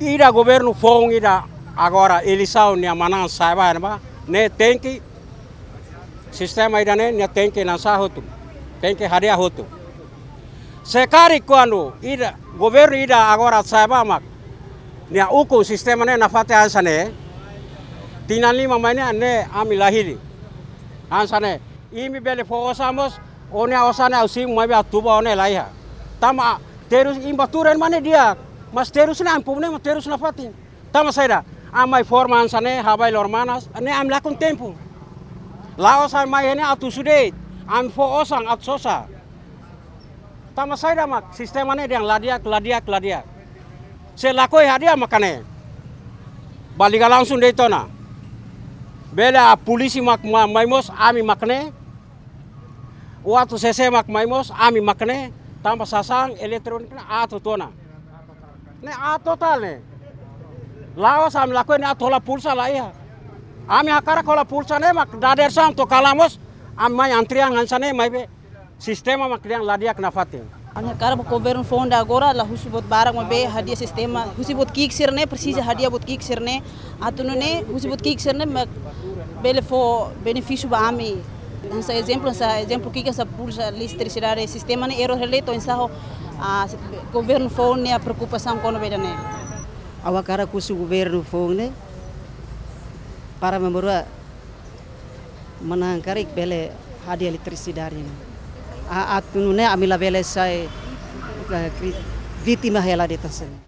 Ida governo fong ida agora eleição ne manan saiba ba ne tenki sistema ira ne ne tem que lançar hoto tem que sekari kuanu ida governo ida agora saiba mak ne uku sistema ne nafate asane tinan lima mane ne ami lahiri ansane imi bele fogosamos one osane ausim mabe atuba one laiha tama terus imbaturen mane dia mas terus na nih mas terus na fatin saya dah, amai forman sana, habai lormanas ane am lakon tempo laos ai mai ane atu sudet am fo osang at sosa tama dah mak sistem ane yang ladiak ladiak ladiak saya lakoi hadiah makane balik langsung deh tona bela polisi mak maimos ami makane waktu saya mak maimos ami makane tanpa sasang elektronik atau tona ne a total ne laos am lakue ne a tola pulsa la iha ami akara kola pulsa ne mak dader sang to kalamos am mai antriang hansane mai be sistema mak liang ladiak fatin Anya akara o governo fonda agora la husi bot barang mo be hadia sistema husi bot kik ne persis hadia bot kik sirne atunu ne husi bot kik ne mak bele fo benefisu ba ami Essa exemplo, essa exemplo que sa pulsa listricidade sistema ne ero releto ho, a governo fone a preocupação com o bedane awa cara governo fone para membura menangkarik bele hadiah eletrisidade a atunu amila bele sai vítima hela di tasene